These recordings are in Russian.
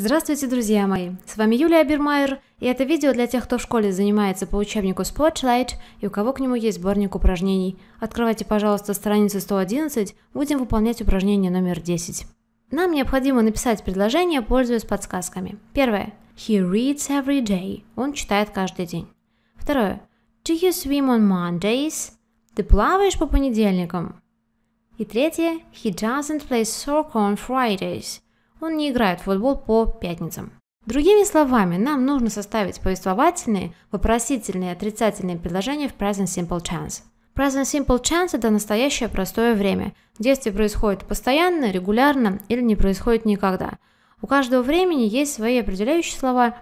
Здравствуйте, друзья мои! С вами Юлия Бирмайер, и это видео для тех, кто в школе занимается по учебнику Spotlight и у кого к нему есть сборник упражнений. Открывайте, пожалуйста, страницу 111, будем выполнять упражнение номер 10. Нам необходимо написать предложение, пользуясь подсказками. Первое. He reads every day. Он читает каждый день. Второе. Do you swim on Mondays? Ты плаваешь по понедельникам? И третье. He doesn't play soccer on Fridays. Он не играет в футбол по пятницам. Другими словами, нам нужно составить повествовательные, вопросительные и отрицательные предложения в Present Simple Chance. Present Simple Chance – это настоящее простое время. Действие происходит постоянно, регулярно или не происходит никогда. У каждого времени есть свои определяющие слова,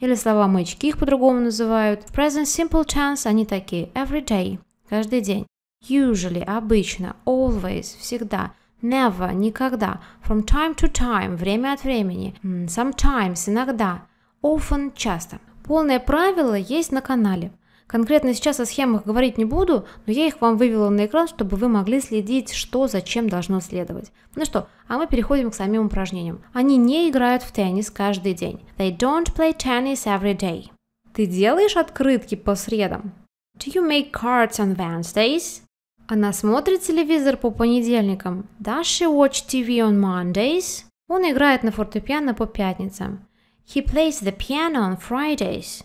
или слова-маячки их по-другому называют. В Present Simple Chance они такие – every day – каждый день, usually – обычно, always – всегда – Never – никогда. From time to time – время от времени. Sometimes – иногда. Often – часто. Полное правило есть на канале. Конкретно сейчас о схемах говорить не буду, но я их вам вывела на экран, чтобы вы могли следить, что зачем должно следовать. Ну что, а мы переходим к самим упражнениям. Они не играют в теннис каждый день. They don't play tennis every day. Ты делаешь открытки по средам? Do you make cards on Wednesdays? Она смотрит телевизор по понедельникам. Does she watch TV on Mondays? Он играет на фортепиано по пятницам. He plays the piano on Fridays.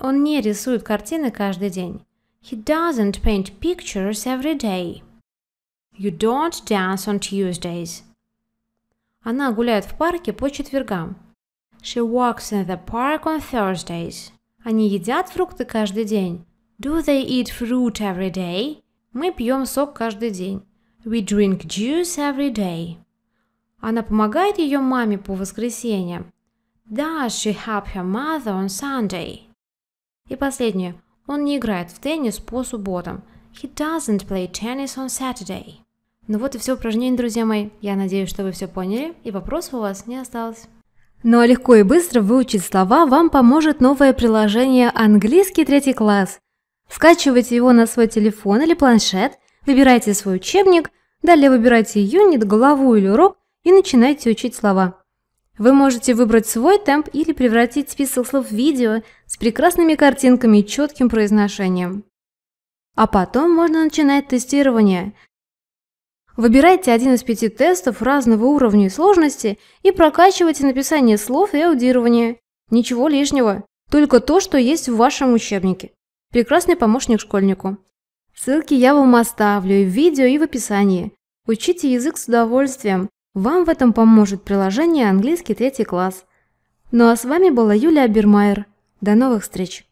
Он не рисует картины каждый день. He doesn't paint pictures every day. You don't dance on Tuesdays. Она гуляет в парке по четвергам. She walks in the park on Thursdays. Они едят фрукты каждый день. Do they eat fruit every day? Мы пьем сок каждый день. We drink juice every day. Она помогает ее маме по воскресеньям. Does she help her mother on Sunday? И последнее. Он не играет в теннис по субботам. He doesn't play tennis on Saturday. Ну вот и все упражнение, друзья мои. Я надеюсь, что вы все поняли и вопросов у вас не осталось. Ну а легко и быстро выучить слова вам поможет новое приложение «Английский третий класс». Скачивайте его на свой телефон или планшет, выбирайте свой учебник, далее выбирайте юнит, главу или урок и начинайте учить слова. Вы можете выбрать свой темп или превратить список слов в видео с прекрасными картинками и четким произношением. А потом можно начинать тестирование. Выбирайте один из пяти тестов разного уровня и сложности и прокачивайте написание слов и аудирование. Ничего лишнего, только то, что есть в вашем учебнике. Прекрасный помощник школьнику. Ссылки я вам оставлю и в видео, и в описании. Учите язык с удовольствием. Вам в этом поможет приложение «Английский третий класс». Ну а с вами была Юлия Бермайер. До новых встреч!